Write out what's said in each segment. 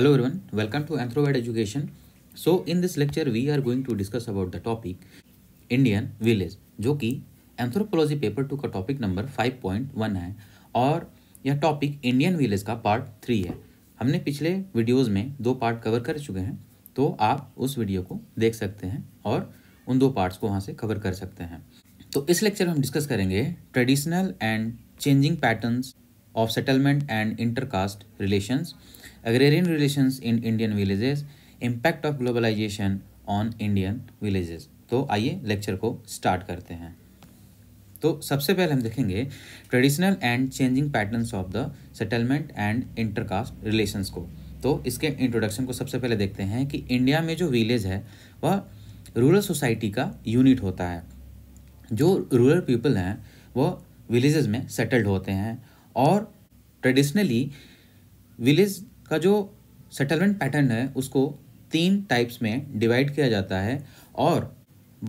Hello everyone welcome to Anthrowide education so in this lecture we are going to discuss about the topic Indian village जो कि anthropology paper two का topic number five point one है और यह topic Indian village का part three है हमने पिछले वीडियोस में दो पार्ट कवर कर चुके हैं तो आप उस वीडियो को देख सकते हैं और उन दो पार्ट्स को वहाँ से कवर कर सकते हैं तो इस लेक्चर में हम डिस्कस करेंगे traditional and changing patterns of settlement and intercaste relations agrarian relations in Indian villages, impact of globalization on Indian villages. तो आइए लेक्चर को स्टार्ट करते हैं तो सबसे पहले हम देखेंगे traditional and changing patterns of the settlement and intercaste relations को तो इसके इंट्रोडक्शन को सबसे पहले देखते हैं कि इंडिया में जो विलेज है वह रूरल सोसाइटी का यूनिट होता है जो रूरल पीपल हैं वह विलेजेस में सेटल्ड होते हैं और ट्रेडिशनली विलेज का जो सेटलमेंट पैटर्न है उसको तीन टाइप्स में डिवाइड किया जाता है और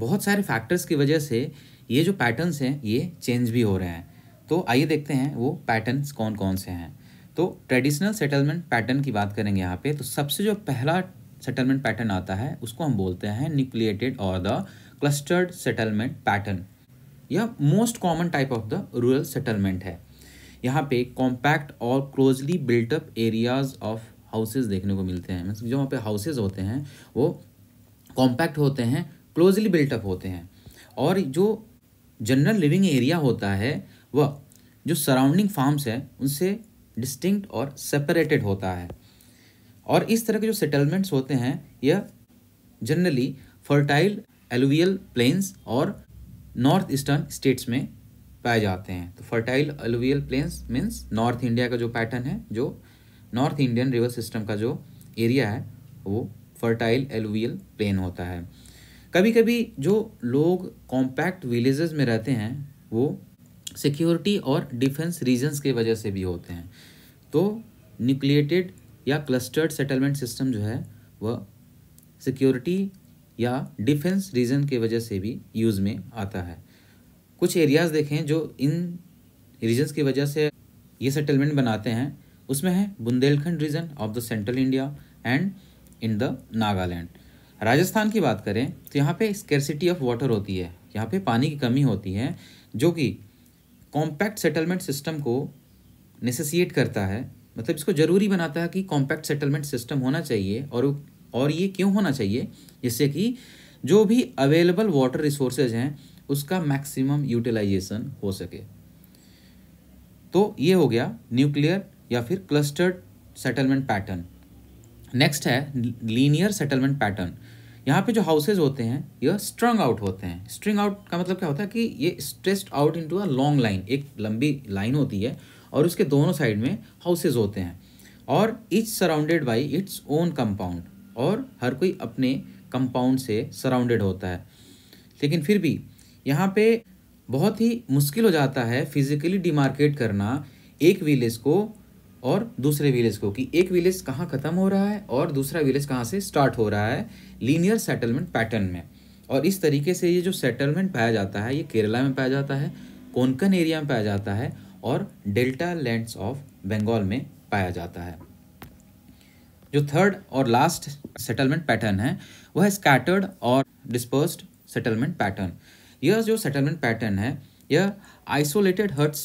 बहुत सारे फैक्टर्स की वजह से ये जो पैटर्न्स हैं ये चेंज भी हो रहे हैं तो आइए देखते हैं वो पैटर्न्स कौन कौन से हैं तो ट्रेडिशनल सेटलमेंट पैटर्न की बात करेंगे यहाँ पे तो सबसे जो पहला सेटलमेंट पैटर्न आता है उसको हम बोलते हैं न्यूक्लिएटेड और द क्लस्टर्ड सेटलमेंट पैटर्न यह most common type of the rural settlement है यहाँ पे कॉम्पैक्ट और closely built up areas of houses देखने को मिलते हैं मतलब जो वहाँ पे हाउसेज होते हैं वो कॉम्पैक्ट होते हैं क्लोजली बिल्टअप होते हैं और जो जनरल लिविंग एरिया होता है वह जो सराउंडिंग फार्म्स हैं उनसे डिस्टिंक्ट और सेपरेटेड होता है और इस तरह के जो सेटलमेंट्स होते हैं यह जनरली फर्टाइल एलुवियल प्लेन्स और नॉर्थ ईस्टर्न स्टेट्स में पाए जाते हैं तो fertile alluvial plains means north India का जो पैटर्न है जो नॉर्थ इंडियन रिवर सिस्टम का जो एरिया है वो फर्टाइल एलुवियल प्लेन होता है कभी कभी जो लोग कॉम्पैक्ट विलेजेस में रहते हैं वो सिक्योरिटी और डिफेंस रीजंस के वजह से भी होते हैं तो न्यूक्लिएटेड या क्लस्टर्ड सेटलमेंट सिस्टम जो है वह सिक्योरिटी या डिफेंस रीजन के वजह से भी यूज़ में आता है कुछ एरियाज़ देखें जो इन रीजन्स की वजह से ये सेटलमेंट बनाते हैं उसमें है Bundelkhand region of the central India and in the Nagaland Rajasthan की बात करें तो यहाँ पे स्केरसिटी ऑफ वाटर होती है यहाँ पे पानी की कमी होती है जो कि कॉम्पैक्ट सेटलमेंट सिस्टम को नेसेसिएट करता है मतलब इसको ज़रूरी बनाता है कि कॉम्पैक्ट सेटलमेंट सिस्टम होना चाहिए और और ये क्यों होना चाहिए जिससे कि जो भी अवेलेबल वाटर रिसोर्सेज हैं उसका मैक्सिमम यूटिलाइजेशन हो सके तो ये हो गया न्यूक्लियर या फिर क्लस्टर्ड सेटलमेंट पैटर्न नेक्स्ट है लीनियर सेटलमेंट पैटर्न यहाँ पे जो हाउसेज होते हैं यह स्ट्रंग आउट होते हैं स्ट्रिंग आउट का मतलब क्या होता है कि ये stressed out into a long line एक लंबी लाइन होती है और उसके दोनों साइड में हाउसेज होते हैं और each surrounded by its own compound और हर कोई अपने कंपाउंड से सराउंडेड होता है लेकिन फिर भी यहाँ पे बहुत ही मुश्किल हो जाता है फिजिकली डिमार्केट करना एक विलेज को और दूसरे विलेज को कि एक विलेज कहाँ ख़त्म हो रहा है और दूसरा विलेज कहाँ से स्टार्ट हो रहा है लीनियर सेटलमेंट पैटर्न में और इस तरीके से ये जो सेटलमेंट पाया जाता है ये केरला में पाया जाता है कोंकण एरिया में पाया जाता है और डेल्टा लैंड्स ऑफ बंगाल में पाया जाता है जो थर्ड और लास्ट सेटलमेंट पैटर्न है वह स्कैटर्ड और डिस्पर्स्ड सेटलमेंट पैटर्न यह जो सेटलमेंट पैटर्न है यह आइसोलेटेड हर्ट्स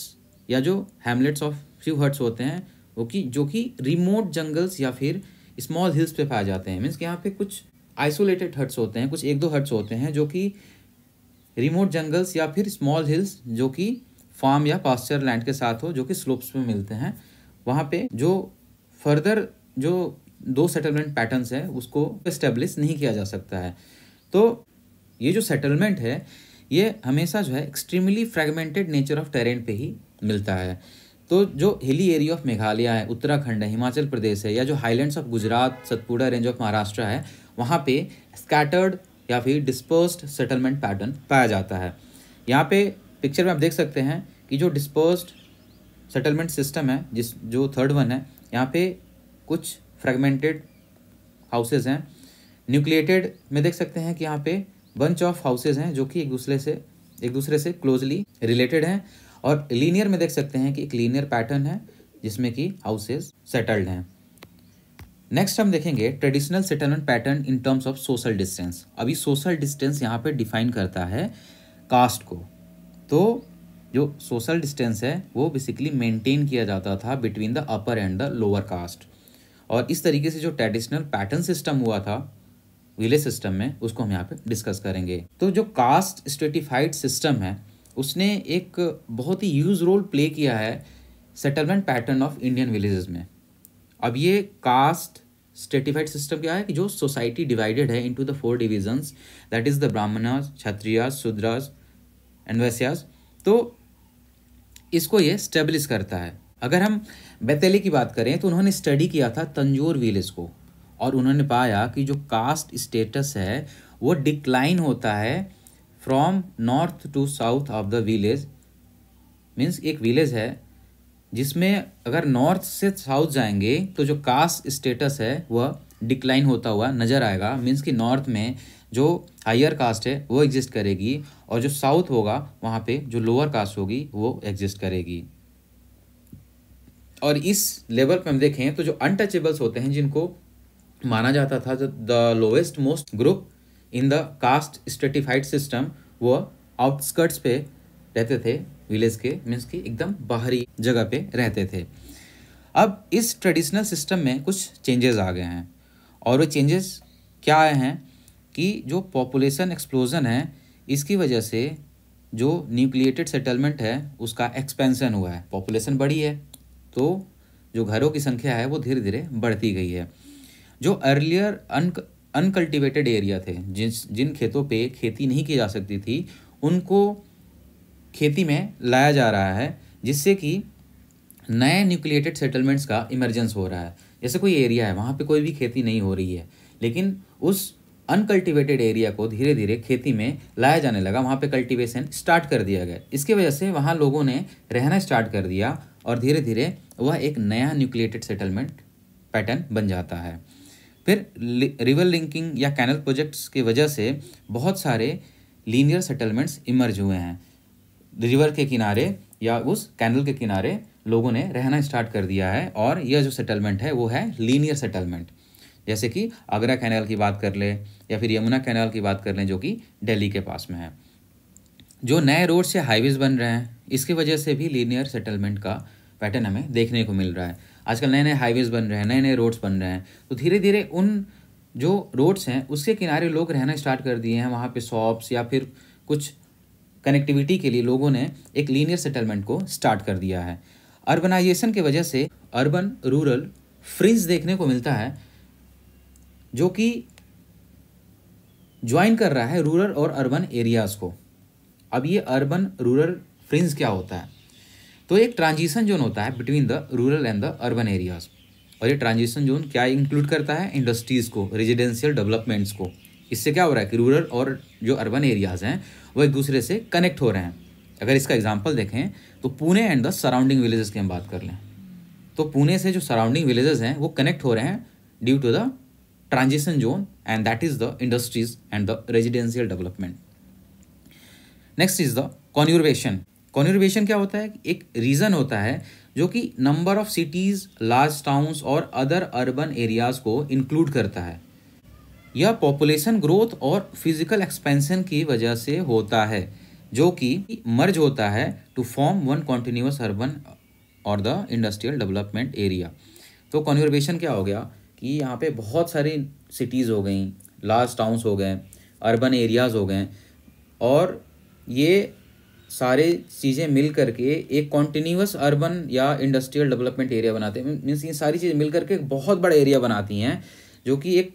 या जो हैमलेट्स ऑफ फ्यू हर्ट्स होते हैं वो कि जो कि रिमोट जंगल्स या फिर स्मॉल हिल्स पे पाए जाते हैं मीन्स कि यहाँ पे कुछ आइसोलेटेड हर्ट्स होते हैं कुछ एक दो हर्ट्स होते हैं जो कि रिमोट जंगल्स या फिर स्मॉल हिल्स जो कि फार्म या पास्चर लैंड के साथ हो जो कि स्लोप्स में मिलते हैं वहाँ पे जो फर्दर जो दो सेटलमेंट पैटर्न्स है उसको इस्टेब्लिश नहीं किया जा सकता है तो ये जो सेटलमेंट है ये हमेशा जो है extremely fragmented nature of terrain पे ही मिलता है तो जो हिली एरिया ऑफ मेघालय है उत्तराखंड है हिमाचल प्रदेश है या जो highlands of Gujarat Satpura range of Maharashtra है वहाँ पे स्कैटर्ड या फिर डिस्पर्स्ड सेटलमेंट पैटर्न पाया जाता है यहाँ पे पिक्चर में आप देख सकते हैं कि जो डिस्पर्स्ड सेटलमेंट सिस्टम है जिस जो थर्ड वन है यहाँ पे कुछ फ्रेगमेंटेड हाउसेज हैं न्यूक्लिएटेड में देख सकते हैं कि यहाँ पे बंच ऑफ हाउसेज हैं जो कि एक दूसरे से एक दूसरे से क्लोजली रिलेटेड हैं और लीनियर में देख सकते हैं कि एक लीनियर पैटर्न है जिसमें कि हाउसेज सेटल्ड हैं नेक्स्ट हम देखेंगे traditional settlement pattern in terms of social distance अभी सोशल डिस्टेंस यहाँ पे डिफाइन करता है कास्ट को तो जो सोशल डिस्टेंस है वो बेसिकली मेंटेन किया जाता था between the upper and the lower caste और इस तरीके से जो ट्रेडिशनल पैटर्न सिस्टम हुआ था रिले सिस्टम में उसको हम यहाँ पे डिस्कस करेंगे तो जो कास्ट स्टेटिफाइड सिस्टम है उसने एक बहुत ही यूज रोल प्ले किया है settlement pattern of Indian villages में अब ये कास्ट स्टेटिफाइड सिस्टम क्या है कि जो सोसाइटी डिवाइडेड है into the four divisions that is the Brahman Kshatriyas Shudras and वैश्यास तो इसको ये स्टेब्लिश करता है अगर हम बेतेले की बात करें तो उन्होंने स्टडी किया था तंजोर विलेज को और उन्होंने पाया कि जो कास्ट स्टेटस है वो डिक्लाइन होता है from north to south of the village means एक विलेज है जिसमें अगर नॉर्थ से साउथ जाएंगे तो जो कास्ट स्टेटस है वह डिक्लाइन होता हुआ नज़र आएगा मीन्स कि नॉर्थ में जो हायर कास्ट है वो एग्जिस्ट करेगी और जो साउथ होगा वहाँ पे जो लोअर कास्ट होगी वो एग्जिस्ट करेगी और इस लेवल पे हम देखें तो जो अनटचेबल्स होते हैं जिनको माना जाता था the lowest most group in the caste stratified system वो आउटस्कर्ट्स पे रहते थे विलेज के मीन्स की एकदम बाहरी जगह पे रहते थे अब इस ट्रेडिशनल सिस्टम में कुछ चेंजेस आ गए हैं और वो चेंजेस क्या आए हैं कि जो पॉपुलेशन एक्सप्लोजन है इसकी वजह से जो न्यूक्लिएटेड सेटलमेंट है उसका एक्सपेंसन हुआ है पॉपुलेशन बढ़ी है तो जो घरों की संख्या है वो धीरे धीरे बढ़ती गई है जो अर्लियर अनकल्टिवेटेड एरिया थे जिन जिन खेतों पे खेती नहीं की जा सकती थी उनको खेती में लाया जा रहा है जिससे कि नए न्यूक्लिएटेड सेटलमेंट्स का इमरजेंस हो रहा है जैसे कोई एरिया है वहाँ पे कोई भी खेती नहीं हो रही है लेकिन उस अनकल्टिवेटेड एरिया को धीरे धीरे खेती में लाया जाने लगा वहाँ पे कल्टीवेशन स्टार्ट कर दिया गया इसके वजह से वहाँ लोगों ने रहना स्टार्ट कर दिया और धीरे धीरे वह एक नया न्यूक्लिएटेड सेटलमेंट पैटर्न बन जाता है फिर रिवर लिंकिंग या कैनल प्रोजेक्ट्स की वजह से बहुत सारे लीनियर सेटलमेंट्स इमर्ज हुए हैं रिवर के किनारे या उस कैनल के किनारे लोगों ने रहना स्टार्ट कर दिया है और यह जो सेटलमेंट है वो है लीनियर सेटलमेंट जैसे कि आगरा कैनाल की बात कर लें या फिर यमुना कैनाल की बात कर लें जो कि दिल्ली के पास में है जो नए रोड से हाईवेज बन रहे हैं इसकी वजह से भी लीनियर सेटलमेंट का पैटर्न हमें देखने को मिल रहा है आजकल नए नए हाईवेज़ बन रहे हैं नए नए रोड्स बन रहे हैं तो धीरे धीरे उन जो रोड्स हैं उसके किनारे लोग रहना स्टार्ट कर दिए हैं वहाँ पे शॉप्स या फिर कुछ कनेक्टिविटी के लिए लोगों ने एक लीनियर सेटलमेंट को स्टार्ट कर दिया है अर्बनाइजेशन की वजह से अर्बन रूरल फ्रिंज देखने को मिलता है जो कि ज्वाइन कर रहा है रूरल और अर्बन एरियाज़ को अब ये अर्बन रूरल फ्रिंज क्या होता है तो एक ट्रांजिशन जोन होता है between the rural and the urban areas और ये ट्रांजिशन जोन क्या इंक्लूड करता है इंडस्ट्रीज़ को रेजिडेंशियल डेवलपमेंट्स को इससे क्या हो रहा है कि रूरल और जो अर्बन एरियाज़ हैं वो एक दूसरे से कनेक्ट हो रहे हैं अगर इसका एग्जाम्पल देखें तो Pune and the surrounding villages की हम बात कर लें तो पुणे से जो सराउंडिंग विलेजेस हैं वो कनेक्ट हो रहे हैं due to the transition zone and that is the industries and the residential development next is the conurbation conurbation क्या होता है एक रीज़न होता है जो कि number of cities large towns और अदर अर्बन एरियाज़ को इंक्लूड करता है यह पॉपुलेशन ग्रोथ और फिजिकल एक्सपेंशन की वजह से होता है जो कि मर्ज होता है to form one continuous urban और द इंडस्ट्रियल डेवलपमेंट एरिया तो कॉन्वर्बेशन क्या हो गया कि यहाँ पे बहुत सारी सिटीज़ हो गई लार्ज टाउन्स हो गए अर्बन एरियाज़ हो गए और ये सारे चीज़ें मिल करके एक कॉन्टीन्यूस अर्बन या इंडस्ट्रियल डेवलपमेंट एरिया बनाते हैं मीन्स ये सारी चीज़ें मिल करके एक बहुत बड़ा एरिया बनाती हैं जो कि एक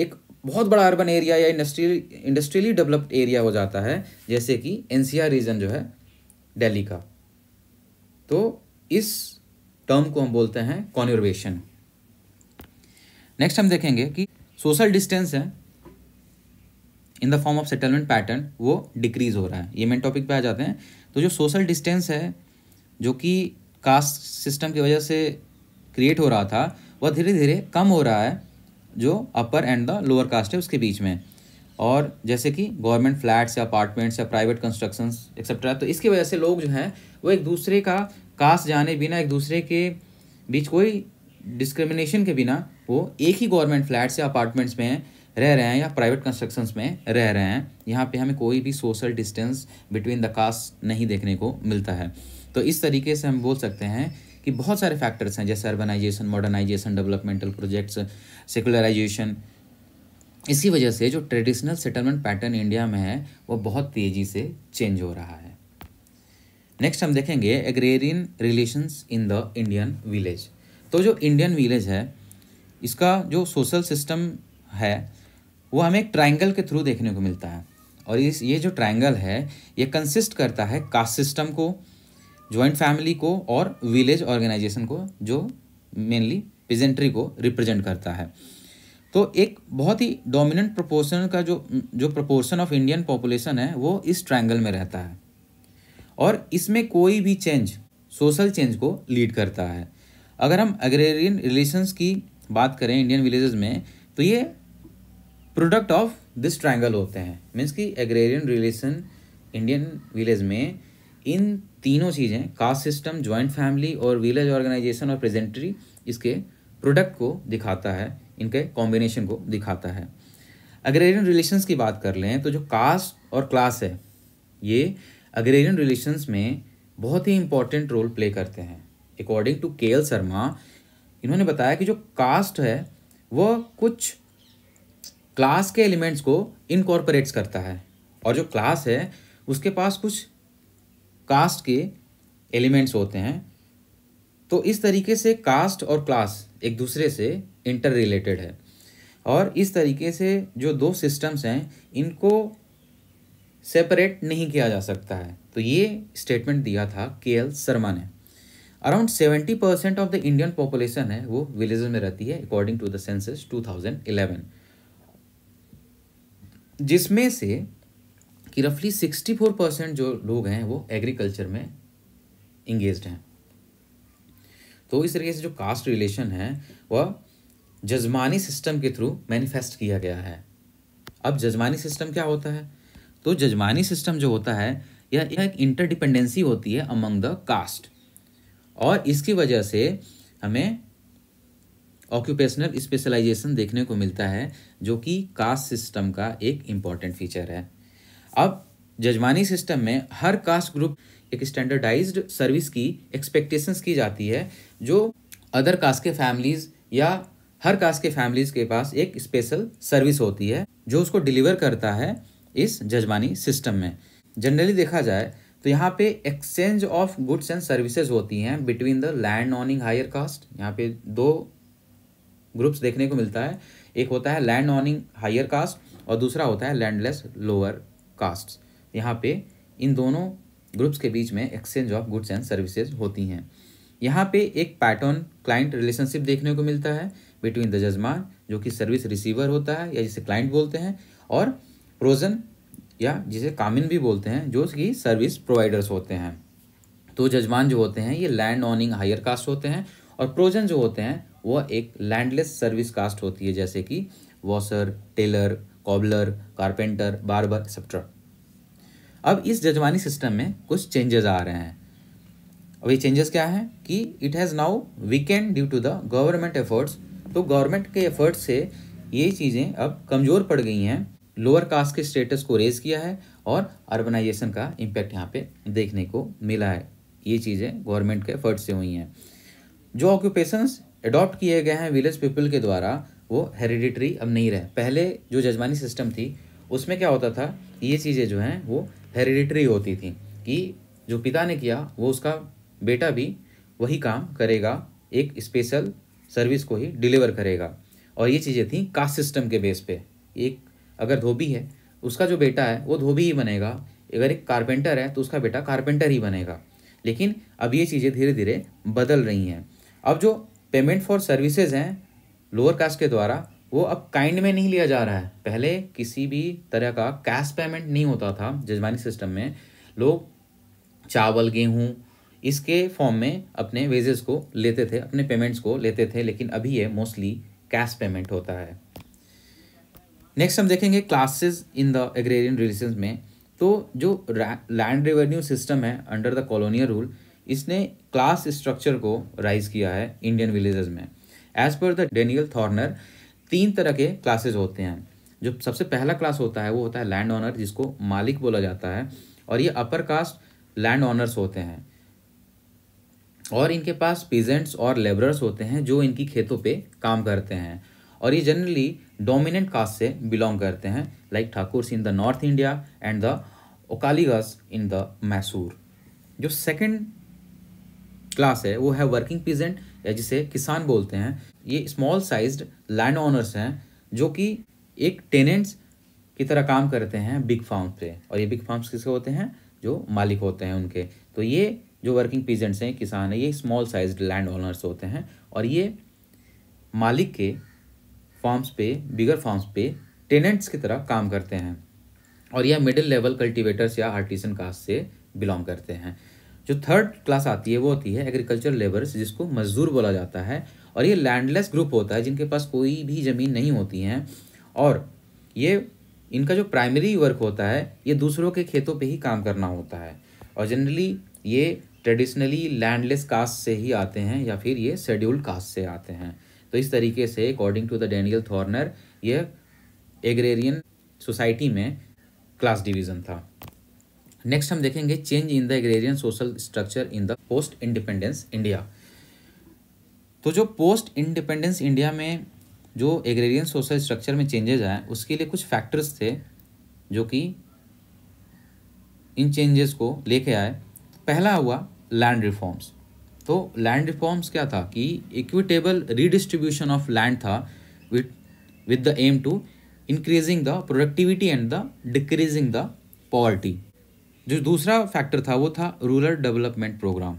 एक बहुत बड़ा अर्बन एरिया या इंडस्ट्रियल इंडस्ट्रियली डेवलप्ड एरिया हो जाता है जैसे कि एन रीजन जो है दिल्ली का तो इस टर्म को हम बोलते हैं कॉन्वर्वेशन नेक्स्ट हम देखेंगे कि सोशल डिस्टेंस है in the form of settlement pattern वो डिक्रीज हो रहा है ये मेन टॉपिक पे आ जाते हैं तो जो सोशल डिस्टेंस है जो कि कास्ट सिस्टम की वजह से क्रिएट हो रहा था वह धीरे धीरे कम हो रहा है जो upper and the lower caste है उसके बीच में और जैसे कि गवर्नमेंट फ्लैट्स या अपार्टमेंट्स या प्राइवेट कंस्ट्रक्शंस एक्सेट्रा तो इसकी वजह से लोग जो हैं वो एक दूसरे का कास्ट जाने बिना एक दूसरे के बीच कोई डिस्क्रिमिनेशन के बिना वो एक ही गवर्नमेंट फ्लैट्स या अपार्टमेंट्स में हैं रह रहे हैं या प्राइवेट कंस्ट्रक्शन में रह रहे हैं यहाँ पे हमें कोई भी social distance between the caste नहीं देखने को मिलता है तो इस तरीके से हम बोल सकते हैं कि बहुत सारे फैक्टर्स हैं जैसे urbanisation modernisation developmental projects secularisation इसी वजह से जो ट्रेडिशनल सेटलमेंट पैटर्न इंडिया में है वो बहुत तेज़ी से चेंज हो रहा है नेक्स्ट हम देखेंगे agrarian relations in the Indian village तो जो इंडियन विलेज है इसका जो सोशल सिस्टम है वो हमें एक ट्राइंगल के थ्रू देखने को मिलता है और इस ये जो ट्राइंगल है ये कंसिस्ट करता है कास्ट सिस्टम को जॉइंट फैमिली को और विलेज ऑर्गेनाइजेशन को जो मेनली पिजेंट्री को रिप्रेजेंट करता है तो एक बहुत ही डोमिनेंट प्रोपोर्शन का जो जो प्रोपोर्शन ऑफ इंडियन पॉपुलेशन है वो इस ट्राइंगल में रहता है और इसमें कोई भी चेंज सोशल चेंज को लीड करता है अगर हम एग्रेरियन रिलेशंस की बात करें इंडियन विलेजेस में तो ये प्रोडक्ट ऑफ दिस ट्रायंगल होते हैं मीन्स कि एग्रेरियन रिलेशन इंडियन विलेज में इन तीनों चीज़ें कास्ट सिस्टम ज्वाइंट फैमिली और विलेज ऑर्गेनाइजेशन और प्रेजेंटरी इसके प्रोडक्ट को दिखाता है इनके कॉम्बिनेशन को दिखाता है अग्रेरियन रिलेशंस की बात कर लें तो जो कास्ट और क्लास है ये अग्रेरियन रिलेशंस में बहुत ही इंपॉर्टेंट रोल प्ले करते हैं according to K L Sharma इन्होंने बताया कि जो कास्ट है वह कुछ क्लास के एलिमेंट्स को इनकॉर्पोरेट्स करता है और जो क्लास है उसके पास कुछ कास्ट के एलिमेंट्स होते हैं तो इस तरीके से कास्ट और क्लास एक दूसरे से इंटर रिलेटेड है और इस तरीके से जो दो सिस्टम्स हैं इनको सेपरेट नहीं किया जा सकता है तो ये स्टेटमेंट दिया था के एल शर्मा ने around seventy percent of the Indian population है वो विलेज में रहती है according to the census eleven जिसमें से कि रफली सिक्सटी फोर परसेंट जो लोग हैं वो एग्रीकल्चर में इंगेज हैं तो इस तरीके से जो कास्ट रिलेशन है वह जजमानी सिस्टम के थ्रू मैनिफेस्ट किया गया है अब जजमानी सिस्टम क्या होता है तो जजमानी सिस्टम जो होता है यह एक इंटरडिपेंडेंसी होती है अमंग द कास्ट और इसकी वजह से हमें ऑक्यूपेशनल स्पेशलाइजेशन देखने को मिलता है जो कि कास्ट सिस्टम का एक इम्पॉर्टेंट फीचर है अब जजमानी सिस्टम में हर कास्ट ग्रुप एक स्टैंडर्डाइज्ड सर्विस की एक्सपेक्टेशंस की जाती है जो अदर कास्ट के फैमिलीज़ या हर कास्ट के फैमिलीज़ के पास एक स्पेशल सर्विस होती है जो उसको डिलीवर करता है इस जजमानी सिस्टम में जनरली देखा जाए तो यहाँ पे exchange of goods and services होती हैं between the land owning higher caste यहाँ पे दो ग्रुप्स देखने को मिलता है एक होता है लैंड ऑनिंग हायर कास्ट और दूसरा होता है लैंडलेस लोअर कास्ट यहाँ पे इन दोनों ग्रुप्स के बीच में exchange of goods and services होती हैं यहाँ पे एक पैटर्न क्लाइंट रिलेशनशिप देखने को मिलता है बिटवीन द जजमान जो कि सर्विस रिसीवर होता है या जिसे क्लाइंट बोलते हैं और प्रोजन या जिसे कामिन भी बोलते हैं जो कि सर्विस प्रोवाइडर्स होते हैं तो जजमान जो होते हैं ये लैंड ऑनिंग हायर कास्ट होते हैं और प्रोजन जो होते हैं वह एक लैंडलेस सर्विस कास्ट होती है जैसे कि washer tailor cobbler carpenter barber etcetera अब इस जजवानी सिस्टम में कुछ चेंजेस आ रहे हैं अब ये चेंजेस क्या है कि it has now weakened due to the government efforts तो गवर्नमेंट के एफर्ट से ये चीज़ें अब कमज़ोर पड़ गई हैं लोअर कास्ट के स्टेटस को रेज किया है और अर्बनाइजेशन का इम्पैक्ट यहाँ पे देखने को मिला है ये चीज़ें गवर्नमेंट के एफर्ट से हुई हैं जो ऑक्यूपेशंस अडॉप्ट किए गए हैं विलेज पीपल के द्वारा वो हेरिडिटरी अब नहीं रहे पहले जो जजमानी सिस्टम थी उसमें क्या होता था ये चीज़ें जो हैं वो हेरिडिटरी होती थी कि जो पिता ने किया वो उसका बेटा भी वही काम करेगा एक स्पेशल सर्विस को ही डिलीवर करेगा और ये चीज़ें थी कास्ट सिस्टम के बेस पे एक अगर धोबी है उसका जो बेटा है वो धोबी ही बनेगा अगर एक कारपेंटर है तो उसका बेटा कारपेंटर ही बनेगा लेकिन अब ये चीज़ें धीरे धीरे बदल रही हैं अब जो पेमेंट फॉर सर्विसेज हैं लोअर कास्ट के द्वारा वो अब काइंड में नहीं लिया जा रहा है पहले किसी भी तरह का कैश पेमेंट नहीं होता था जजमानी सिस्टम में लोग चावल गेहूँ इसके फॉर्म में अपने वेजेस को लेते थे अपने पेमेंट्स को लेते थे लेकिन अभी ये मोस्टली कैश पेमेंट होता है नेक्स्ट हम देखेंगे classes in the agrarian relation में तो जो लैंड रेवेन्यू सिस्टम है अंडर द कॉलोनियल रूल इसने क्लास स्ट्रक्चर को राइज किया है इंडियन विलेजेस में as per the Daniel Thorner तीन तरह के क्लासेज होते हैं जो सबसे पहला क्लास होता है वो होता है लैंड ऑनर जिसको मालिक बोला जाता है और ये अपर कास्ट लैंड ऑनर्स होते हैं और इनके पास पीजेंट्स और लेबरर्स होते हैं जो इनकी खेतों पे काम करते हैं और ये जनरली डोमिनेंट कास्ट से बिलोंग करते हैं like Thakur in the north India and the Okkaligas in the Mysore जो सेकंड क्लास है वो है वर्किंग पीजेंट या जिसे किसान बोलते हैं ये स्मॉल साइज लैंड ओनर्स हैं जो कि एक टेनेंट्स की तरह काम करते हैं बिग फार्म पे और ये बिग फार्म्स किसके होते हैं जो मालिक होते हैं उनके तो ये जो वर्किंग पीजेंट्स हैं किसान हैं ये स्मॉल साइज लैंड ओनर्स होते हैं और ये मालिक के फार्म्स पे बिगर फार्म्स पे टेनेंट्स की तरह काम करते हैं और यह मिडिल लेवल कल्टीवेटर्स या आर्टिसन कास्ट से बिलोंग करते हैं जो थर्ड क्लास आती है वो होती है एग्रीकल्चर लेबर्स जिसको मजदूर बोला जाता है और ये लैंडलेस ग्रुप होता है जिनके पास कोई भी ज़मीन नहीं होती है और ये इनका जो प्राइमरी वर्क होता है ये दूसरों के खेतों पे ही काम करना होता है और जनरली ये ट्रेडिशनली लैंडलेस कास्ट से ही आते हैं या फिर ये शेड्यूल्ड कास्ट से आते हैं तो इस तरीके से according to the Daniel Thorner ये एग्रेरियन सोसाइटी में क्लास डिवीज़न था नेक्स्ट हम देखेंगे change in the agrarian social structure in the post independence India तो जो पोस्ट इंडिपेंडेंस इंडिया में जो एग्रेरियन सोशल स्ट्रक्चर में चेंजेज आए उसके लिए कुछ फैक्टर्स थे जो कि इन चेंजेस को लेके आए पहला हुआ लैंड रिफॉर्म्स तो लैंड रिफॉर्म्स क्या था कि इक्विटेबल रीडिस्ट्रीब्यूशन ऑफ लैंड था with with the aim to increasing the productivity and the decreasing the poverty जो दूसरा फैक्टर था वो था रूरल डेवलपमेंट प्रोग्राम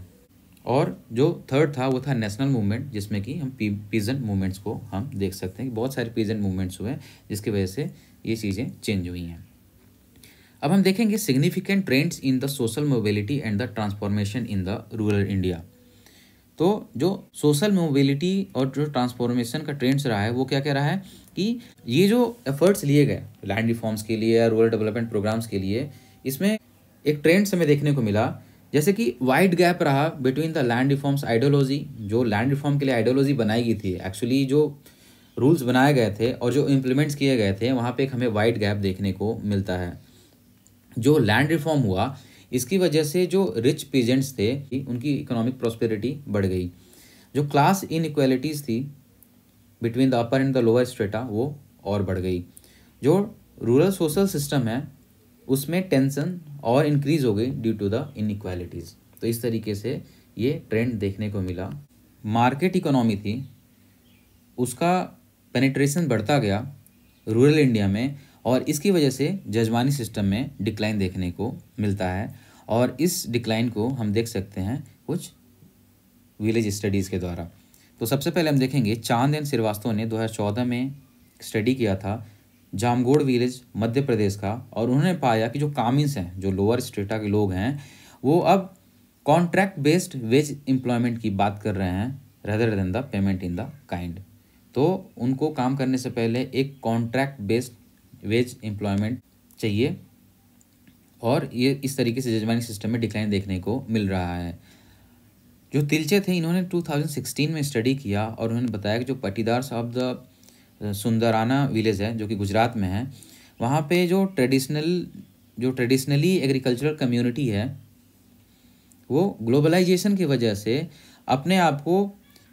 और जो थर्ड था वो था नेशनल मूवमेंट जिसमें कि हम पी, पीजेंट मूवमेंट्स को हम देख सकते हैं कि बहुत सारे पीजेंट मूवमेंट्स हुए हैं जिसकी वजह से ये चीज़ें चेंज हुई हैं अब हम देखेंगे significant trends in the social mobility and the transformation in the rural India तो जो सोशल मोबिलिटी और जो ट्रांसफॉर्मेशन का ट्रेंड्स रहा है वो क्या कह रहा है कि ये जो एफर्ट्स लिए गए लैंड रिफॉर्म्स के लिए या रूरल डेवलपमेंट प्रोग्राम्स के लिए इसमें एक ट्रेंड हमें देखने को मिला जैसे कि वाइड गैप रहा between the land reforms ideology जो लैंड रिफॉर्म के लिए आइडियोलॉजी बनाई गई थी एक्चुअली जो रूल्स बनाए गए थे और जो इम्प्लीमेंट्स किए गए थे वहाँ पे एक हमें वाइड गैप देखने को मिलता है जो लैंड रिफॉर्म हुआ इसकी वजह से जो रिच पीजेंट्स थे उनकी इकोनॉमिक प्रॉस्पेरिटी बढ़ गई जो क्लास इन थी between the upper and the lower strata वो और बढ़ गई जो रूरल सोशल सिस्टम है उसमें टेंशन और इंक्रीज़ हो गई ड्यू टू द इनक्वालिटीज़ तो इस तरीके से ये ट्रेंड देखने को मिला मार्केट इकोनॉमी थी उसका पेनिट्रेशन बढ़ता गया रूरल इंडिया में और इसकी वजह से जजमानी सिस्टम में डिक्लाइन देखने को मिलता है और इस डिक्लाइन को हम देख सकते हैं कुछ विलेज स्टडीज़ के द्वारा तो सबसे पहले हम देखेंगे चांद एन श्रीवास्तव ने 2014 में स्टडी किया था जामगोड़ विलेज मध्य प्रदेश का और उन्होंने पाया कि जो कामिंस हैं जो लोअर स्टेटा के लोग हैं वो अब कॉन्ट्रैक्ट बेस्ड वेज एम्प्लॉयमेंट की बात कर रहे हैं rather than the payment in the kind तो उनको काम करने से पहले एक कॉन्ट्रैक्ट बेस्ड वेज एम्प्लॉयमेंट चाहिए और ये इस तरीके से जजमानी सिस्टम में डिक्लाइन देखने को मिल रहा है जो तिलचे थे इन्होंने 2016 में स्टडी किया और उन्होंने बताया कि जो Patidars of the Sundarana village है जो कि गुजरात में है वहाँ पे जो ट्रेडिशनल जो ट्रेडिशनली एग्रीकल्चरल कम्युनिटी है वो ग्लोबलाइजेशन की वजह से अपने आप को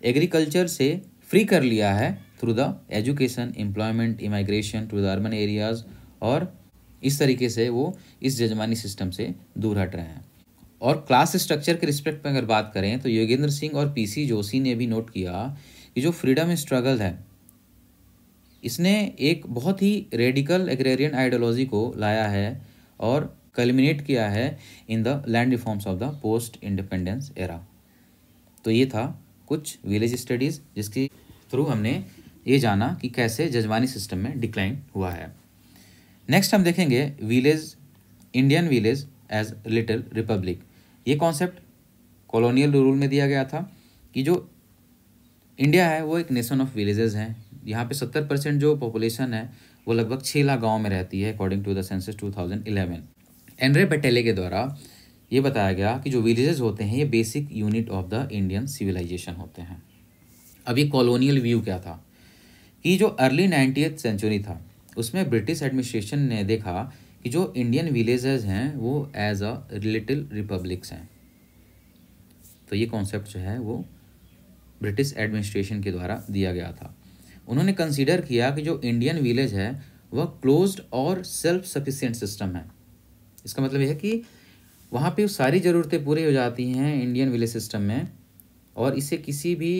एग्रीकल्चर से फ्री कर लिया है through the education employment emigration to the urban areas और इस तरीके से वो इस जजमानी सिस्टम से दूर हट रहे हैं और क्लास स्ट्रक्चर के रिस्पेक्ट में अगर बात करें तो योगेंद्र सिंह और पीसी जोशी ने भी नोट किया कि जो फ्रीडम स्ट्रगल है इसने एक बहुत ही रेडिकल एग्रेरियन आइडियोलॉजी को लाया है और कलमिनेट किया है in the land reforms of the post independence era तो ये था कुछ विलेज स्टडीज़ जिसके थ्रू हमने ये जाना कि कैसे जजवानी सिस्टम में डिक्लाइन हुआ है नेक्स्ट हम देखेंगे village Indian village as little republic ये कॉन्सेप्ट कॉलोनियल रूल में दिया गया था कि जो इंडिया है वो एक नेशन ऑफ विलेजेस हैं यहाँ पे सत्तर परसेंट जो पॉपुलेशन है वो लगभग छः लाख गाँव में रहती है according to the census two thousand eleven एनरे पेटेले के द्वारा ये बताया गया कि जो विलेजेस होते हैं ये basic unit of the Indian civilization होते हैं अब ये कॉलोनियल व्यू क्या था कि जो अर्ली नाइन्टीथ सेंचुरी था उसमें ब्रिटिश एडमिनिस्ट्रेशन ने देखा कि जो इंडियन विलेजेस हैं वो एज अ लिटिल रिपब्लिक्स हैं तो ये कॉन्सेप्ट जो है वो ब्रिटिश एडमिनिस्ट्रेशन के द्वारा दिया गया था उन्होंने कंसीडर किया कि जो इंडियन विलेज है वह क्लोज्ड और सेल्फ सफिशियंट सिस्टम है इसका मतलब यह है कि वहाँ पे सारी ज़रूरतें पूरी हो जाती हैं इंडियन विलेज सिस्टम में और इसे किसी भी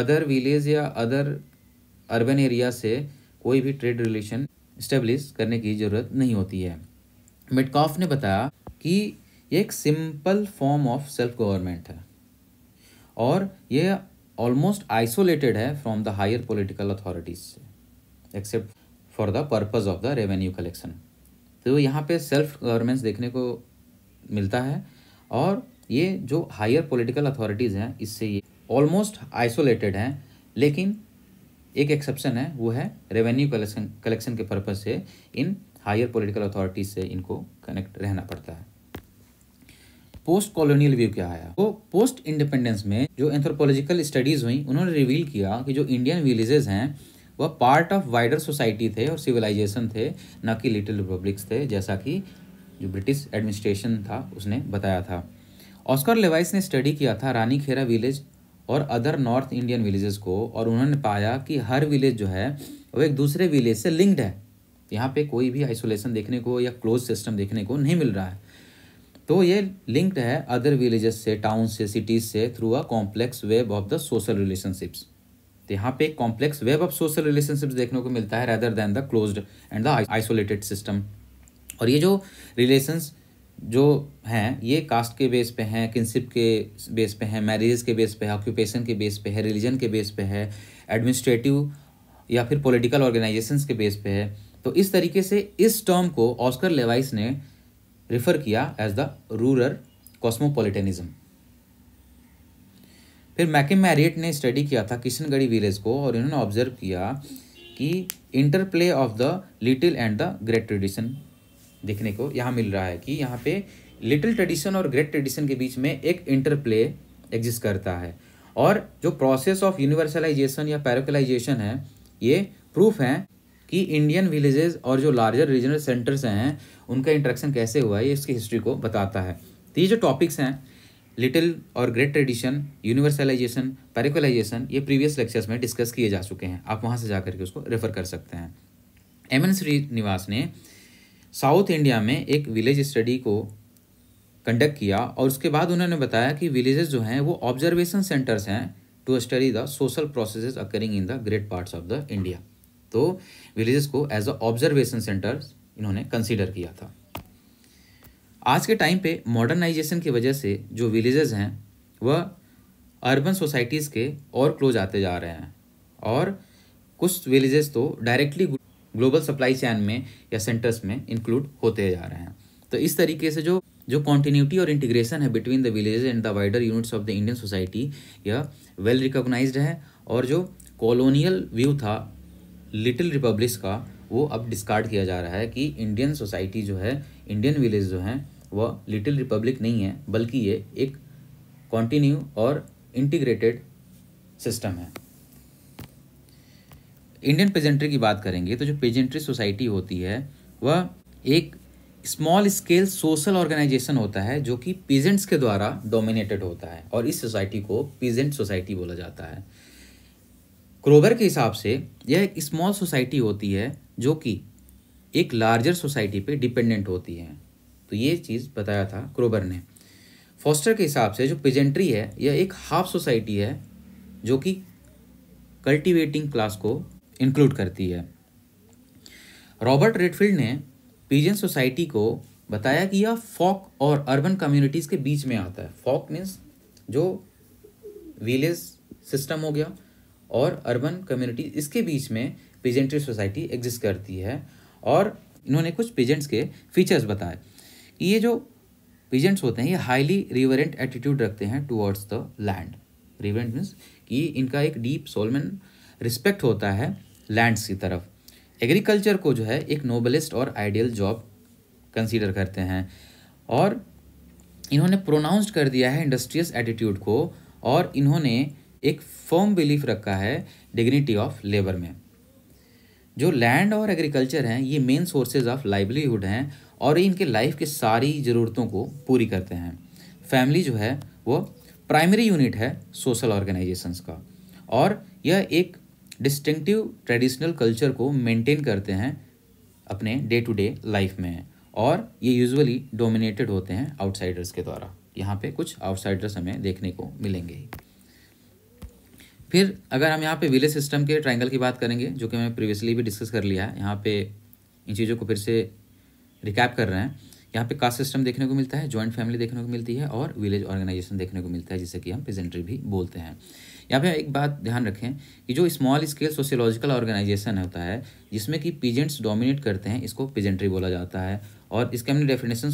अदर विलेज या अदर अर्बन एरिया से कोई भी ट्रेड रिलेशन इस्टेब्लिश करने की ज़रूरत नहीं होती है मिटकॉफ ने बताया कि यह एक simple form of self government है और यह ऑलमोस्ट आइसोलेटेड है from the higher political authorities से except for the purpose of the revenue collection तो यहाँ पे सेल्फ गवर्नमेंस देखने को मिलता है और ये जो हायर पोलिटिकल अथॉरिटीज़ हैं इससे ये ऑलमोस्ट आइसोलेटेड हैं लेकिन एक एक्सेप्शन है वो है रेवेन्यू कलेक्शन कलेक्शन के पर्पज़ से इन हायर पोलिटिकल अथॉरिटीज़ से इनको कनेक्ट रहना पड़ता है पोस्ट कॉलोनियल व्यू क्या आया तो पोस्ट इंडिपेंडेंस में जो एंथ्रोपोलॉजिकल स्टडीज हुई उन्होंने रिवील किया कि जो इंडियन विलेजेस हैं वह पार्ट ऑफ वाइडर सोसाइटी थे और सिविलाइजेशन थे ना कि लिटिल रिपब्लिक्स थे जैसा कि जो ब्रिटिश एडमिनिस्ट्रेशन था उसने बताया था ऑस्कर लेवाइस ने स्टडी किया था रानी खेरा विलेज और अदर नॉर्थ इंडियन विलेजेस को और उन्होंने पाया कि हर विलेज जो है वो एक दूसरे विलेज से लिंक्ड है यहाँ पे कोई भी आइसोलेशन देखने को या क्लोज सिस्टम देखने को नहीं मिल रहा है तो ये लिंक्ड है अदर विलेजेस से टाउन से सिटीज से through a complex web of the social relationships तो यहाँ पे एक complex web of social relationships देखने को मिलता है rather than the close and the isolated system और ये जो रिलेशंस जो हैं ये कास्ट के बेस पे हैं किनशिप के बेस पे हैं मैरिज के बेस पे है ऑक्यूपेशन के बेस पे है रिलीजन के बेस पे है एडमिनिस्ट्रेटिव या फिर पॉलिटिकल ऑर्गेनाइजेशंस के बेस पे है तो इस तरीके से इस टर्म को ऑस्कर लेवाइस ने रेफर किया एज द रूरल कॉस्मोपोलिटेनिज्म फिर मैकिम मैरियट ने स्टडी किया था किशनगढ़ी विलेज को और इन्होंने ऑब्जर्व किया कि interplay of the little and the great tradition देखने को यहाँ मिल रहा है कि यहाँ पे लिटिल ट्रेडिशन और ग्रेट ट्रेडिशन के बीच में एक इंटरप्ले एग्जिस्ट करता है और जो प्रोसेस ऑफ यूनिवर्सलाइजेशन या पैरोकलाइजेशन है ये प्रूफ हैं कि इंडियन विलेजेस और जो लार्जर रीजनल सेंटर्स हैं उनका इंट्रैक्शन कैसे हुआ है ये इसकी हिस्ट्री को बताता है तो ये जो टॉपिक्स हैं लिटिल और ग्रेट ट्रेडिशन यूनिवर्सलाइजेशन पेरिकुलाइजेशन ये प्रीवियस लेक्चर्स में डिस्कस किए जा चुके हैं आप वहाँ से जा करके उसको रेफर कर सकते हैं एम एन श्रीनिवास ने साउथ इंडिया में एक विलेज स्टडी को कंडक्ट किया और उसके बाद उन्होंने बताया कि विलेजेस जो हैं वो ऑब्जर्वेशन सेंटर्स हैं to study the social processes occurring in the great parts of the India तो विलेजेस को एज अ ऑब्जर्वेशन सेंटर इन्होंने कंसिडर किया था आज के टाइम पे मॉडर्नाइजेशन की वजह से जो विलेजेस हैं वह अर्बन सोसाइटीज़ के और क्लोज आते जा रहे हैं और कुछ विलेजेस तो डायरेक्टली ग्लोबल सप्लाई चैन में या सेंटर्स में इंक्लूड होते जा रहे हैं तो इस तरीके से जो जो कॉन्टीन्यूटी और इंटीग्रेशन है between the villages and the wider units of the Indian society यह वेल रिकोगनाइज है और जो कॉलोनियल व्यू था लिटिल रिपब्लिक्स का वो अब डिस्कार्ड किया जा रहा है कि इंडियन सोसाइटी जो है इंडियन विलेज जो हैं वह लिटिल रिपब्लिक नहीं है बल्कि ये एक कॉन्टीन्यू और इंटीग्रेटेड सिस्टम है इंडियन पेजेंट्री की बात करेंगे तो जो पेजेंट्री सोसाइटी होती है वह एक स्मॉल स्केल सोशल ऑर्गेनाइजेशन होता है जो कि पेजेंट्स के द्वारा डोमिनेटेड होता है और इस सोसाइटी को पेजेंट सोसाइटी बोला जाता है क्रोबर के हिसाब से यह एक स्मॉल सोसाइटी होती है जो कि एक लार्जर सोसाइटी पे डिपेंडेंट होती है तो ये चीज़ बताया था क्रोबर ने फॉस्टर के हिसाब से जो पिजेंट्री है यह एक हाफ सोसाइटी है जो कि कल्टीवेटिंग क्लास को इंक्लूड करती है रॉबर्ट रेडफील्ड ने पीजन सोसाइटी को बताया कि यह फॉक और अर्बन कम्युनिटीज़ के बीच में आता है फॉक मीन्स जो विलेज सिस्टम हो गया और अर्बन कम्युनिटी इसके बीच में पेजेंट्री सोसाइटी एग्जिस्ट करती है और इन्होंने कुछ पेजेंट्स के फीचर्स बताए ये जो पेजेंट्स होते हैं ये हाईली रिवरेंट एटीट्यूड रखते हैं towards the land reverent means कि इनका एक डीप सोलमन रिस्पेक्ट होता है लैंड्स की तरफ एग्रीकल्चर को जो है एक नोबलिस्ट और आइडियल जॉब कंसीडर करते हैं और इन्होंने प्रोनाउंस्ड कर दिया है इंडस्ट्रियस एटीट्यूड को और इन्होंने एक फॉर्म बिलीफ रखा है डिग्निटी ऑफ लेबर में जो लैंड और एग्रीकल्चर हैं ये मेन सोर्सेज ऑफ लाइवलीहुड हैं और ये इनके लाइफ के सारी ज़रूरतों को पूरी करते हैं फैमिली जो है वो प्राइमरी यूनिट है सोशल ऑर्गेनाइजेशंस का और यह एक डिस्टिंक्टिव ट्रेडिशनल कल्चर को मेंटेन करते हैं अपने डे टू डे लाइफ में और ये यूजुअली डोमिनेटेड होते हैं आउटसाइडर्स के द्वारा यहाँ पे कुछ आउटसाइडर्स हमें देखने को मिलेंगे ही फिर अगर हम यहाँ पे विलेज सिस्टम के ट्रायंगल की बात करेंगे जो कि मैंने प्रीवियसली भी डिस्कस कर लिया है यहाँ पे इन चीज़ों को फिर से रिकैप कर रहे हैं यहाँ पे कास्ट सिस्टम देखने को मिलता है जॉइंट फैमिली देखने को मिलती है और विलेज ऑर्गेनाइजेशन देखने को मिलता है जिसे कि हम पेजेंट्री भी बोलते हैं यहाँ पे एक बात ध्यान रखें कि जो स्मॉल स्केल सोशियोलॉजिकल ऑर्गेनाइजेशन होता है जिसमें कि पीजेंट्स डोमिनेट करते हैं इसको पेजेंट्री बोला जाता है और इसके हमने डेफिनेशन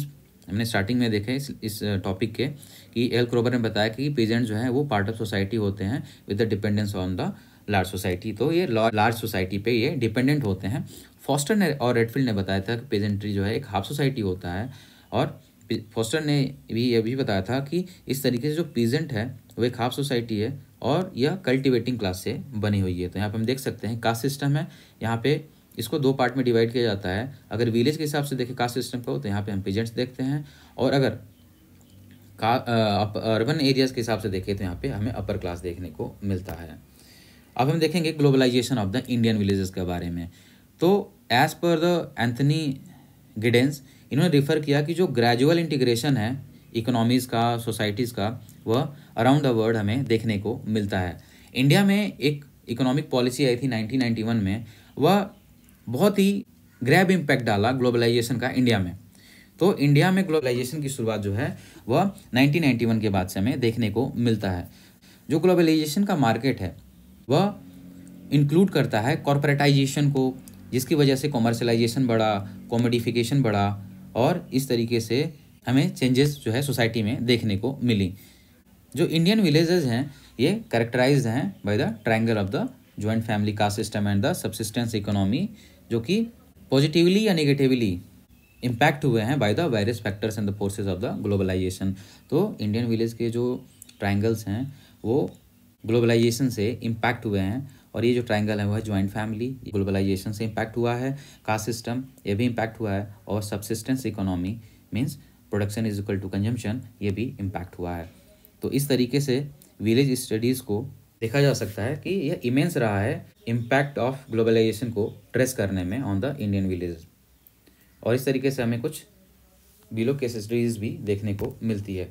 हमने स्टार्टिंग में देखे इस इस टॉपिक के कि एल क्रोबर ने बताया कि पेजेंट जो है वो पार्ट ऑफ सोसाइटी होते हैं with the dependence on the large society तो ये लार्ज सोसाइटी पे ये डिपेंडेंट होते हैं फॉस्टर ने और रेडफील्ड ने बताया था कि पेजेंट्री जो है एक हाफ सोसाइटी होता है और फॉस्टर ने भी ये भी बताया था कि इस तरीके से जो पीजेंट है वो एक हाफ सोसाइटी है और यह कल्टिवेटिंग क्लास से बनी हुई है तो यहाँ पे हम देख सकते हैं कास्ट सिस्टम है यहाँ पे इसको दो पार्ट में डिवाइड किया जाता है अगर विलेज के हिसाब से देखें कास्ट सिस्टम को तो यहाँ पे हम पेजेंट्स देखते हैं और अगर का अर्बन एरियाज के हिसाब से देखें तो यहाँ पे हमें अपर क्लास देखने को मिलता है अब हम देखेंगे globalisation of the Indian villages के बारे में तो as per the Anthony Giddens इन्होंने रिफ़र किया कि जो ग्रेजुअल इंटीग्रेशन है इकोनॉमीज़ का सोसाइटीज़ का वह अराउंड द वर्ल्ड हमें देखने को मिलता है इंडिया में एक इकोनॉमिक पॉलिसी आई थी 1991 में वह बहुत ही ग्रैब इम्पैक्ट डाला ग्लोबलाइजेशन का इंडिया में तो इंडिया में ग्लोबलाइजेशन की शुरुआत जो है वह 1991 के बाद से हमें देखने को मिलता है जो ग्लोबलाइजेशन का मार्केट है वह इंक्लूड करता है कॉरपोरेटाइजेशन को जिसकी वजह से कॉमर्शलाइजेशन बढ़ा कॉमोडिफिकेशन बढ़ा और इस तरीके से हमें चेंजेस जो है सोसाइटी में देखने को मिली जो इंडियन विलेजेस हैं ये करेक्टराइज हैं by the triangle of the joint family caste system and the subsistence economy जो कि पॉजिटिवली या निगेटिवली इम्पैक्ट हुए हैं by the various factors and the forces of the globalisation तो इंडियन विलेज के जो ट्राइंगल्स हैं वो ग्लोबलाइजेशन से इम्पैक्ट हुए हैं और ये जो ट्राइंगल है वह ज्वाइंट फैमिली ग्लोबलाइजेशन से इम्पैक्ट हुआ है कास्ट सिस्टम ये भी इम्पैक्ट हुआ है और subsistence economy means production is equal to consumption ये भी इम्पैक्ट हुआ है तो इस तरीके से विलेज स्टडीज़ को देखा जा सकता है कि यह इमेंस रहा है इम्पैक्ट ऑफ ग्लोबलाइजेशन को ट्रेस करने में ऑन द इंडियन विलेज और इस तरीके से हमें कुछ बिलो केस स्टडीज़ भी देखने को मिलती है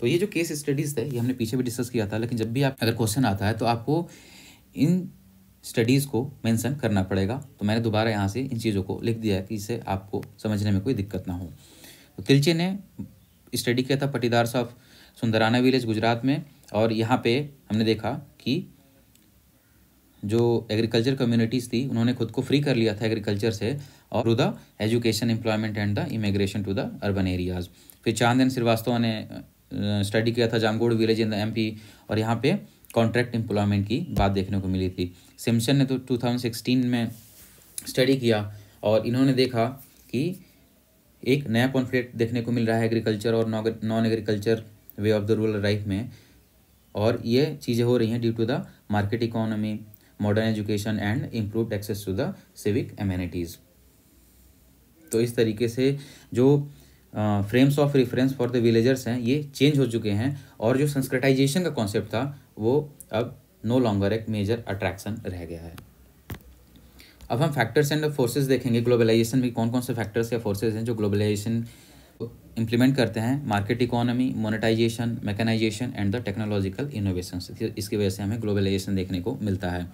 तो ये जो केस स्टडीज़ थे ये हमने पीछे भी डिस्कस किया था लेकिन जब भी आप अगर क्वेश्चन आता है तो आपको इन स्टडीज़ को मेंशन करना पड़ेगा तो मैंने दोबारा यहाँ से इन चीज़ों को लिख दिया है कि इसे आपको समझने में कोई दिक्कत ना हो तो तिलचे ने स्टडी किया था पटीदार साहब सुंदराना विलेज गुजरात में और यहाँ पे हमने देखा कि जो एग्रीकल्चर कम्युनिटीज़ थी उन्होंने खुद को फ्री कर लिया था एग्रीकल्चर से और to the education employment and the immigration to the urban areas फिर चांद एन श्रीवास्तव ने स्टडी किया था Jamgod village in the M और यहाँ पे कॉन्ट्रैक्ट एम्प्लॉयमेंट की बात देखने को मिली थी सिमसन ने तो 2016 में स्टडी किया और इन्होंने देखा कि एक नया कॉन्फ्लिक्ट देखने को मिल रहा है एग्रीकल्चर और non agriculture way of the rural life में और ये चीज़ें हो रही हैं due to the market economy modern education and improve access to the civic amenities तो इस तरीके से जो frames of reference for the villagers हैं ये चेंज हो चुके हैं और जो संस्कृटाइजेशन का कॉन्सेप्ट था वो अब नो लॉन्गर एक मेजर अट्रैक्शन रह गया है अब हम फैक्टर्स एंड फोर्सेस देखेंगे ग्लोबलाइजेशन में कौन कौन से फैक्टर्स या फोर्सेस हैं जो ग्लोबलाइजेशन इम्प्लीमेंट करते हैं market economy monetisation mechanisation and the technological innovation इसकी वजह से हमें ग्लोबलाइजेशन देखने को मिलता है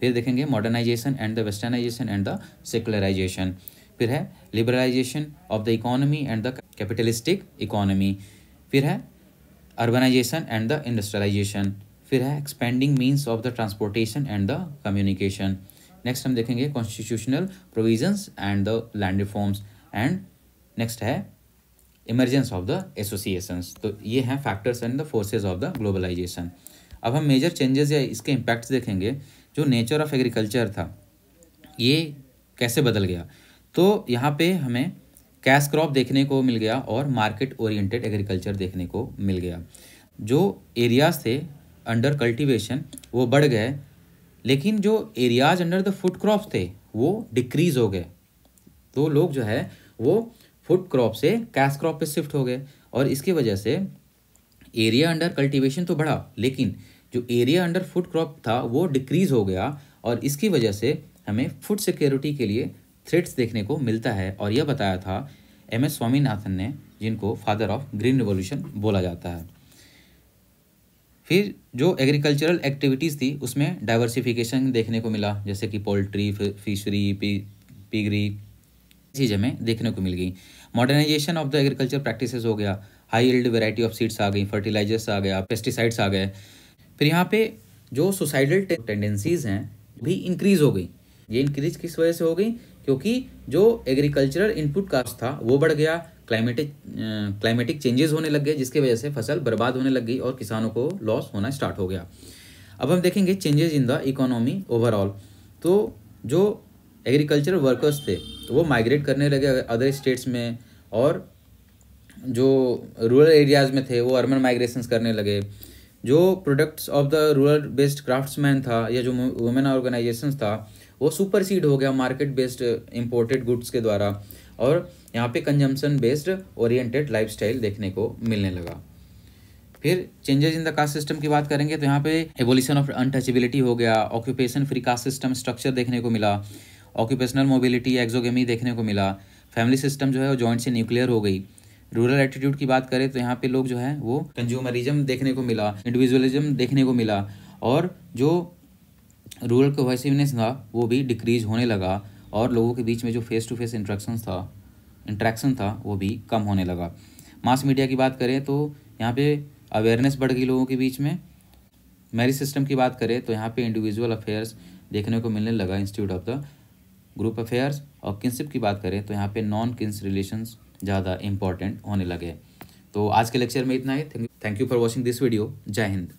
फिर देखेंगे modernisation and the westernisation and the secularisation फिर है liberalisation of the economy and the capitalistic economy फिर है अर्बनाइजेशन एंड द इंडस्ट्रियलाइजेशन फिर है expanding means of the transportation and the communication next हम देखेंगे constitutional provision and the land reforms and next है emergence of the associations तो ये हैं factors and the forces of the globalisation अब हम मेजर चेंजेस या इसके इम्पैक्ट्स देखेंगे जो नेचर ऑफ एग्रीकल्चर था ये कैसे बदल गया तो यहाँ पे हमें कैश क्रॉप देखने को मिल गया और मार्केट ओरिएंटेड एग्रीकल्चर देखने को मिल गया जो एरियाज थे अंडर कल्टीवेशन वो बढ़ गए लेकिन जो areas under the food crop थे वो डिक्रीज हो गए तो लोग जो है वो फूड क्रॉप से कैश क्रॉप पे शिफ्ट हो गए और इसकी वजह से एरिया अंडर कल्टीवेशन तो बढ़ा लेकिन जो एरिया अंडर फूड क्रॉप था वो डिक्रीज़ हो गया और इसकी वजह से हमें फूड सिक्योरिटी के लिए थ्रेट्स देखने को मिलता है और यह बताया था एम एस स्वामीनाथन ने जिनको फादर ऑफ ग्रीन रिवोल्यूशन बोला जाता है फिर जो एग्रीकल्चरल एक्टिविटीज़ थी उसमें डाइवर्सिफिकेशन देखने को मिला जैसे कि पोल्ट्री फिशरी पी पिगरी चीज़ हमें देखने को मिल गई modernisation of the agriculture practices हो गया high yield variety of seeds आ गई फर्टिलाइजर्स आ गया पेस्टिसाइड्स आ गए फिर यहाँ पे जो सुसाइडल टेंडेंसीज हैं भी इंक्रीज़ हो गई ये इंक्रीज किस वजह से हो गई क्योंकि जो एग्रीकल्चरल इनपुट कास्ट था वो बढ़ गया क्लाइमेटिक क्लाइमेटिक चेंजेस होने लग गए जिसकी वजह से फसल बर्बाद होने लग गई और किसानों को लॉस होना स्टार्ट हो गया अब हम देखेंगे changes in the economy overall तो जो एग्रीकल्चर वर्कर्स थे तो वो माइग्रेट करने लगे अदर स्टेट्स में और जो रूरल एरियाज़ में थे वो अर्बन माइग्रेशंस करने लगे जो products of the rural based craftsman था या जो वुमेन ऑर्गेनाइजेशन था वो सुपर सीड हो गया मार्केट बेस्ड इम्पोर्टेड गुड्स के द्वारा और यहाँ पे कंजम्पशन बेस्ड ओरिएंटेड लाइफस्टाइल देखने को मिलने लगा फिर changes in the caste system की बात करेंगे तो यहाँ पे एवोल्यूशन ऑफ अनटचेबिलिटी हो गया occupation free caste system structure देखने को मिला ऑक्यूपेशनल मोबिलिटी एक्जोगेमी देखने को मिला फैमिली सिस्टम जो है वो जॉइंट से न्यूक्लियर हो गई रूरल एटीट्यूड की बात करें तो यहाँ पे लोग जो है वो कंज्यूमरिज्म देखने को मिला इंडिविजुअलिज्म देखने को मिला और जो रूरल कोहेसिवनेस था वो भी डिक्रीज होने लगा और लोगों के बीच में जो फेस टू फेस इंट्रैक्शन था इंट्रैक्शन था वो भी कम होने लगा मास मीडिया की बात करें तो यहाँ पे अवेयरनेस बढ़ गई लोगों के बीच में मैरिज सिस्टम की बात करें तो यहाँ पे इंडिविजुअल अफेयर्स देखने को मिलने लगा institute of the group affairs और किनशिप की बात करें तो यहाँ पे नॉन किन्स रिलेशंस ज़्यादा इंपॉर्टेंट होने लगे तो आज के लेक्चर में इतना ही thank you for watching this video जय हिंद